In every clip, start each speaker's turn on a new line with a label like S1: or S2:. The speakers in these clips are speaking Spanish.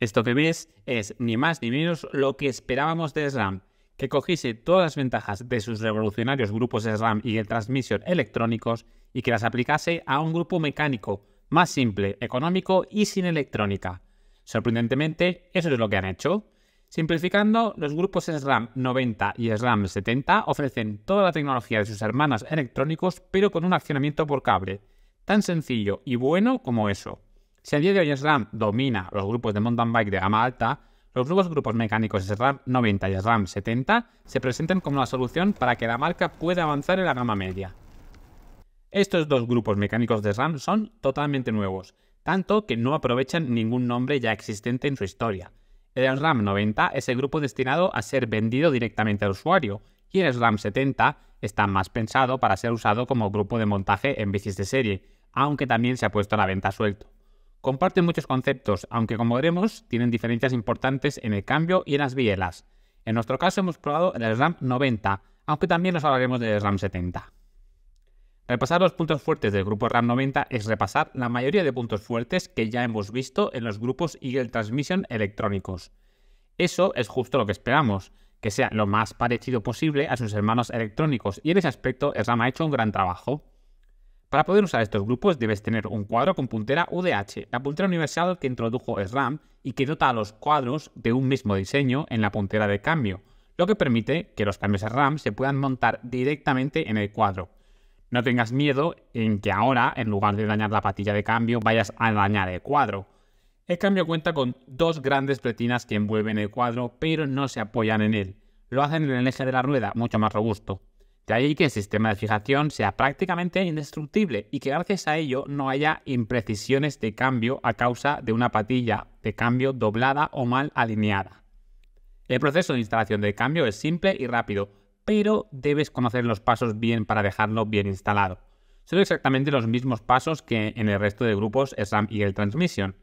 S1: Esto que ves es ni más ni menos lo que esperábamos de SRAM, que cogiese todas las ventajas de sus revolucionarios grupos SRAM y el transmisión electrónicos y que las aplicase a un grupo mecánico, más simple, económico y sin electrónica. Sorprendentemente, eso es lo que han hecho. Simplificando, los grupos SRAM 90 y SRAM 70 ofrecen toda la tecnología de sus hermanas electrónicos, pero con un accionamiento por cable. Tan sencillo y bueno como eso. Si el día de hoy SRAM domina los grupos de mountain bike de gama alta, los nuevos grupos mecánicos SRAM 90 y SRAM 70 se presentan como la solución para que la marca pueda avanzar en la gama media. Estos dos grupos mecánicos de SRAM son totalmente nuevos, tanto que no aprovechan ningún nombre ya existente en su historia. El SRAM 90 es el grupo destinado a ser vendido directamente al usuario y el SRAM 70 está más pensado para ser usado como grupo de montaje en bicis de serie, aunque también se ha puesto a la venta suelto. Comparten muchos conceptos, aunque como veremos, tienen diferencias importantes en el cambio y en las bielas. En nuestro caso hemos probado el RAM 90, aunque también nos hablaremos del RAM 70. Repasar los puntos fuertes del grupo RAM 90 es repasar la mayoría de puntos fuertes que ya hemos visto en los grupos Eagle Transmission electrónicos. Eso es justo lo que esperamos, que sea lo más parecido posible a sus hermanos electrónicos y en ese aspecto el RAM ha hecho un gran trabajo. Para poder usar estos grupos debes tener un cuadro con puntera UDH, la puntera universal que introdujo SRAM y que dota a los cuadros de un mismo diseño en la puntera de cambio, lo que permite que los cambios SRAM se puedan montar directamente en el cuadro. No tengas miedo en que ahora, en lugar de dañar la patilla de cambio, vayas a dañar el cuadro. El cambio cuenta con dos grandes pretinas que envuelven el cuadro, pero no se apoyan en él. Lo hacen en el eje de la rueda, mucho más robusto. De ahí que el sistema de fijación sea prácticamente indestructible y que gracias a ello no haya imprecisiones de cambio a causa de una patilla de cambio doblada o mal alineada. El proceso de instalación de cambio es simple y rápido, pero debes conocer los pasos bien para dejarlo bien instalado. Son exactamente los mismos pasos que en el resto de grupos SRAM y el Transmission.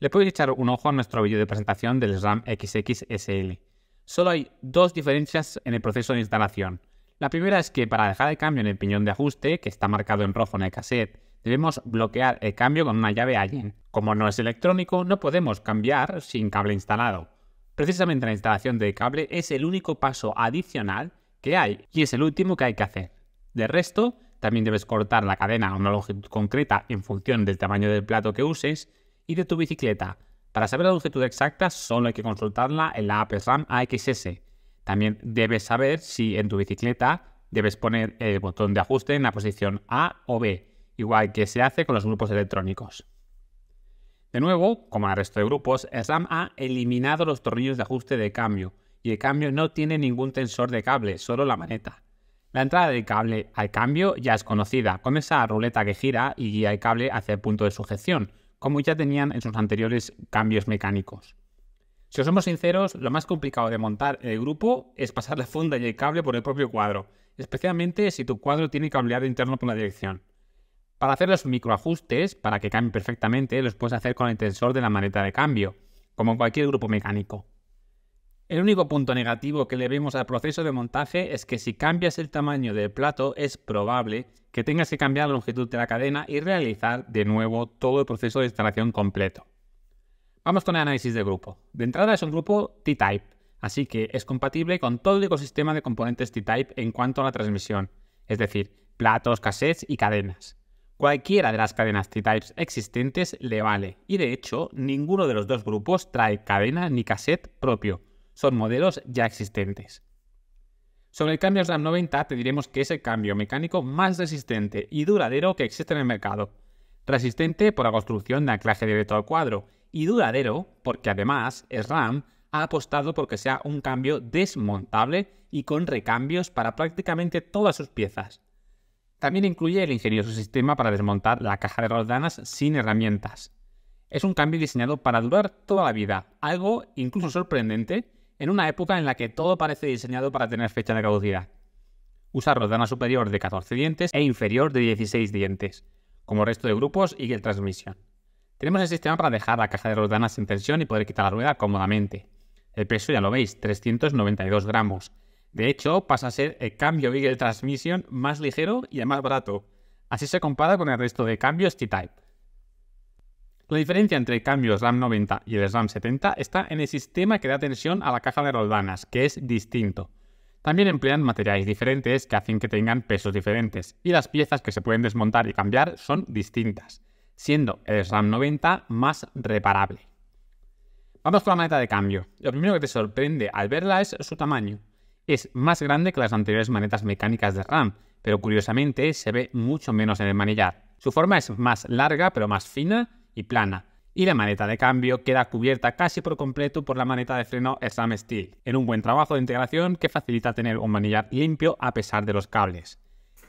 S1: Le podéis echar un ojo a nuestro vídeo de presentación del SRAM XXSL. Solo hay dos diferencias en el proceso de instalación. La primera es que para dejar el cambio en el piñón de ajuste, que está marcado en rojo en el cassette, debemos bloquear el cambio con una llave Allen. Como no es electrónico, no podemos cambiar sin cable instalado. Precisamente la instalación de cable es el único paso adicional que hay y es el último que hay que hacer. De resto, también debes cortar la cadena a una longitud concreta en función del tamaño del plato que uses y de tu bicicleta. Para saber la longitud exacta, solo hay que consultarla en la app RAM AXS, también debes saber si en tu bicicleta debes poner el botón de ajuste en la posición A o B, igual que se hace con los grupos electrónicos. De nuevo, como en el resto de grupos, SRAM ha eliminado los tornillos de ajuste de cambio y el cambio no tiene ningún tensor de cable, solo la maneta. La entrada del cable al cambio ya es conocida, con esa ruleta que gira y guía el cable hacia el punto de sujeción, como ya tenían en sus anteriores cambios mecánicos. Si os somos sinceros, lo más complicado de montar el grupo es pasar la funda y el cable por el propio cuadro, especialmente si tu cuadro tiene cableado interno por la dirección. Para hacer los microajustes, para que cambien perfectamente, los puedes hacer con el tensor de la maneta de cambio, como cualquier grupo mecánico. El único punto negativo que le vemos al proceso de montaje es que si cambias el tamaño del plato es probable que tengas que cambiar la longitud de la cadena y realizar de nuevo todo el proceso de instalación completo. Vamos con el análisis de grupo. De entrada es un grupo T-Type, así que es compatible con todo el ecosistema de componentes T-Type en cuanto a la transmisión, es decir, platos, cassettes y cadenas. Cualquiera de las cadenas T-Types existentes le vale, y de hecho, ninguno de los dos grupos trae cadena ni cassette propio, son modelos ya existentes. Sobre el cambio SRAM 90 te diremos que es el cambio mecánico más resistente y duradero que existe en el mercado. Resistente por la construcción de anclaje directo al cuadro y duradero, porque además SRAM ha apostado por que sea un cambio desmontable y con recambios para prácticamente todas sus piezas. También incluye el ingenioso sistema para desmontar la caja de roldanas sin herramientas. Es un cambio diseñado para durar toda la vida, algo incluso sorprendente en una época en la que todo parece diseñado para tener fecha de caducidad. Usa rodana superior de 14 dientes e inferior de 16 dientes, como el resto de grupos y el transmisión. Tenemos el sistema para dejar la caja de rodanas en tensión y poder quitar la rueda cómodamente. El peso ya lo veis, 392 gramos. De hecho, pasa a ser el cambio Beagle Transmission más ligero y el más barato. Así se compara con el resto de cambios T-Type. La diferencia entre el cambio SRAM 90 y el SRAM 70 está en el sistema que da tensión a la caja de roldanas, que es distinto. También emplean materiales diferentes que hacen que tengan pesos diferentes, y las piezas que se pueden desmontar y cambiar son distintas siendo el SRAM 90 más reparable. Vamos con la maneta de cambio. Lo primero que te sorprende al verla es su tamaño. Es más grande que las anteriores manetas mecánicas de RAM, pero curiosamente se ve mucho menos en el manillar. Su forma es más larga pero más fina y plana, y la maneta de cambio queda cubierta casi por completo por la maneta de freno SRAM Steel, en un buen trabajo de integración que facilita tener un manillar limpio a pesar de los cables.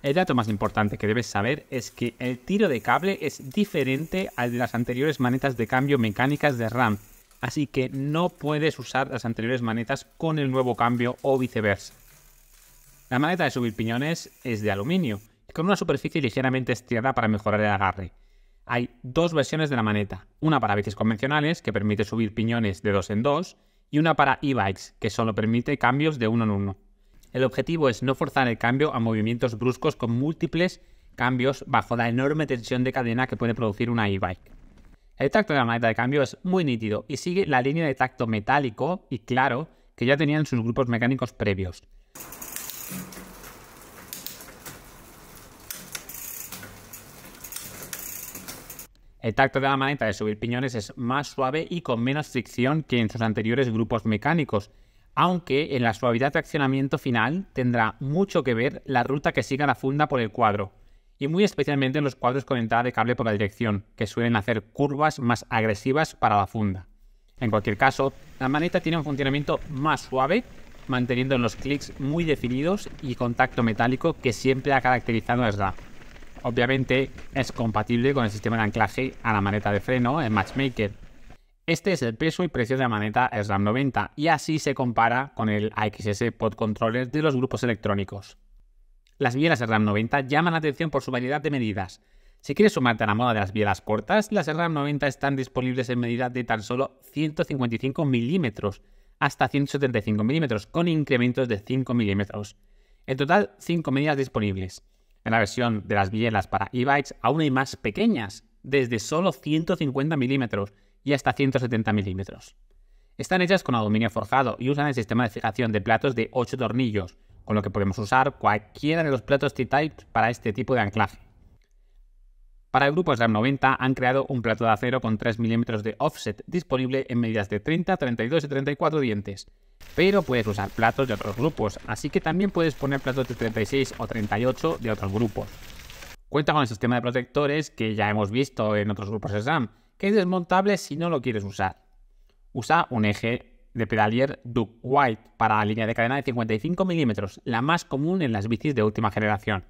S1: El dato más importante que debes saber es que el tiro de cable es diferente al de las anteriores manetas de cambio mecánicas de RAM, así que no puedes usar las anteriores manetas con el nuevo cambio o viceversa. La maneta de subir piñones es de aluminio, con una superficie ligeramente estirada para mejorar el agarre. Hay dos versiones de la maneta, una para bicis convencionales, que permite subir piñones de dos en dos, y una para e-bikes, que solo permite cambios de uno en uno. El objetivo es no forzar el cambio a movimientos bruscos con múltiples cambios bajo la enorme tensión de cadena que puede producir una e-bike. El tacto de la maneta de cambio es muy nítido y sigue la línea de tacto metálico y claro que ya tenían sus grupos mecánicos previos. El tacto de la maneta de subir piñones es más suave y con menos fricción que en sus anteriores grupos mecánicos, aunque en la suavidad de accionamiento final tendrá mucho que ver la ruta que siga la funda por el cuadro, y muy especialmente en los cuadros con entrada de cable por la dirección, que suelen hacer curvas más agresivas para la funda. En cualquier caso, la maneta tiene un funcionamiento más suave, manteniendo los clics muy definidos y contacto metálico que siempre ha caracterizado a SRA. Obviamente es compatible con el sistema de anclaje a la maneta de freno en Matchmaker, este es el peso y precio de la maneta SRAM 90 y así se compara con el AXS Pod Controller de los grupos electrónicos. Las bielas SRAM 90 llaman la atención por su variedad de medidas. Si quieres sumarte a la moda de las bielas cortas, las SRAM 90 están disponibles en medida de tan solo 155 mm hasta 175 mm con incrementos de 5 mm En total, 5 medidas disponibles. En la versión de las bielas para e-bikes aún hay más pequeñas, desde solo 150 mm y hasta 170 milímetros. Están hechas con aluminio forjado y usan el sistema de fijación de platos de 8 tornillos, con lo que podemos usar cualquiera de los platos T-Type para este tipo de anclaje. Para el grupo SRAM 90 han creado un plato de acero con 3 milímetros de offset disponible en medidas de 30, 32 y 34 dientes, pero puedes usar platos de otros grupos, así que también puedes poner platos de 36 o 38 de otros grupos. Cuenta con el sistema de protectores que ya hemos visto en otros grupos SRAM, que es desmontable si no lo quieres usar. Usa un eje de pedalier Duke White para la línea de cadena de 55 mm, la más común en las bicis de última generación.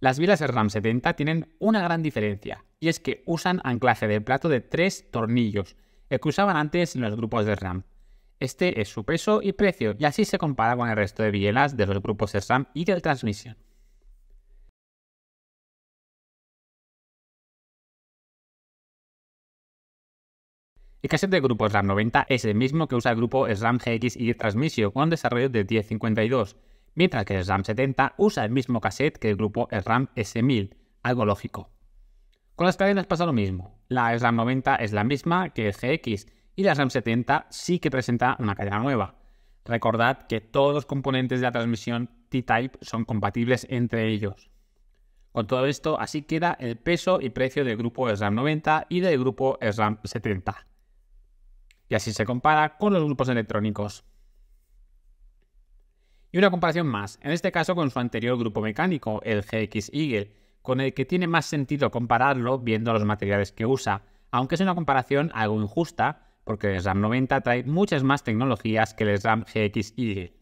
S1: Las bielas RAM 70 tienen una gran diferencia, y es que usan anclaje de plato de 3 tornillos, el que usaban antes en los grupos de RAM. Este es su peso y precio, y así se compara con el resto de bielas de los grupos de y del transmisión. El cassette del grupo SRAM 90 es el mismo que usa el grupo SRAM GX y Transmission con desarrollo de 1052, mientras que el SRAM 70 usa el mismo cassette que el grupo SRAM S1000, algo lógico. Con las cadenas pasa lo mismo. La SRAM 90 es la misma que el GX y la SRAM 70 sí que presenta una cadena nueva. Recordad que todos los componentes de la transmisión T-Type son compatibles entre ellos. Con todo esto, así queda el peso y precio del grupo SRAM 90 y del grupo SRAM 70 y así se compara con los grupos electrónicos. Y una comparación más, en este caso con su anterior grupo mecánico, el GX Eagle, con el que tiene más sentido compararlo viendo los materiales que usa, aunque es una comparación algo injusta, porque el RAM 90 trae muchas más tecnologías que el RAM GX Eagle.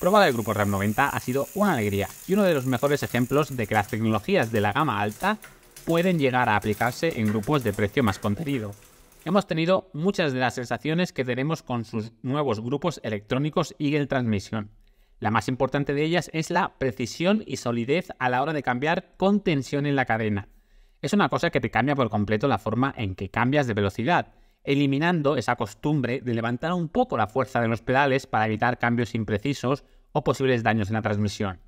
S1: Probar el grupo RAM 90 ha sido una alegría y uno de los mejores ejemplos de que las tecnologías de la gama alta pueden llegar a aplicarse en grupos de precio más contenido. Hemos tenido muchas de las sensaciones que tenemos con sus nuevos grupos electrónicos y el transmisión. La más importante de ellas es la precisión y solidez a la hora de cambiar con tensión en la cadena. Es una cosa que te cambia por completo la forma en que cambias de velocidad, eliminando esa costumbre de levantar un poco la fuerza de los pedales para evitar cambios imprecisos o posibles daños en la transmisión.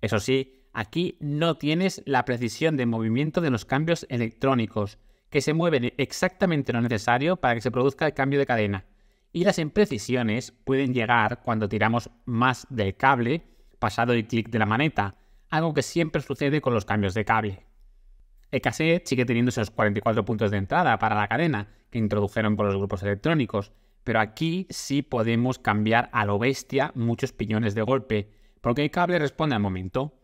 S1: Eso sí, aquí no tienes la precisión de movimiento de los cambios electrónicos, que se mueven exactamente lo necesario para que se produzca el cambio de cadena. Y las imprecisiones pueden llegar cuando tiramos más del cable pasado el clic de la maneta, algo que siempre sucede con los cambios de cable. El cassette sigue teniendo esos 44 puntos de entrada para la cadena que introdujeron por los grupos electrónicos, pero aquí sí podemos cambiar a lo bestia muchos piñones de golpe, porque el cable responde al momento.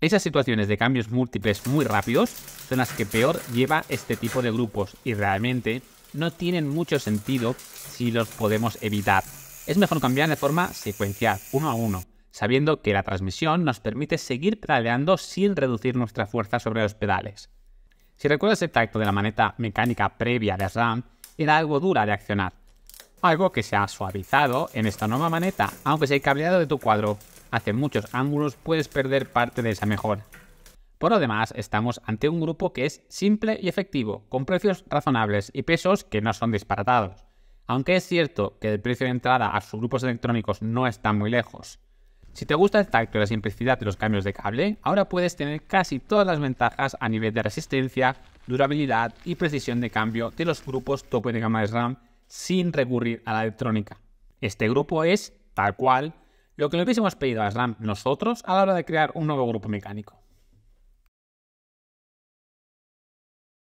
S1: Esas situaciones de cambios múltiples muy rápidos son las que peor lleva este tipo de grupos y realmente no tienen mucho sentido si los podemos evitar. Es mejor cambiar de forma secuencial, uno a uno, sabiendo que la transmisión nos permite seguir pedaleando sin reducir nuestra fuerza sobre los pedales. Si recuerdas el tacto de la maneta mecánica previa de SRAM, era algo dura de accionar, algo que se ha suavizado en esta nueva maneta, aunque se el cableado de tu cuadro hace muchos ángulos puedes perder parte de esa mejora. Por lo demás, estamos ante un grupo que es simple y efectivo, con precios razonables y pesos que no son disparatados. Aunque es cierto que el precio de entrada a sus grupos electrónicos no está muy lejos. Si te gusta el tacto y la simplicidad de los cambios de cable, ahora puedes tener casi todas las ventajas a nivel de resistencia, durabilidad y precisión de cambio de los grupos top de gama de RAM sin recurrir a la electrónica. Este grupo es, tal cual, lo que le hubiésemos pedido a SRAM nosotros a la hora de crear un nuevo grupo mecánico.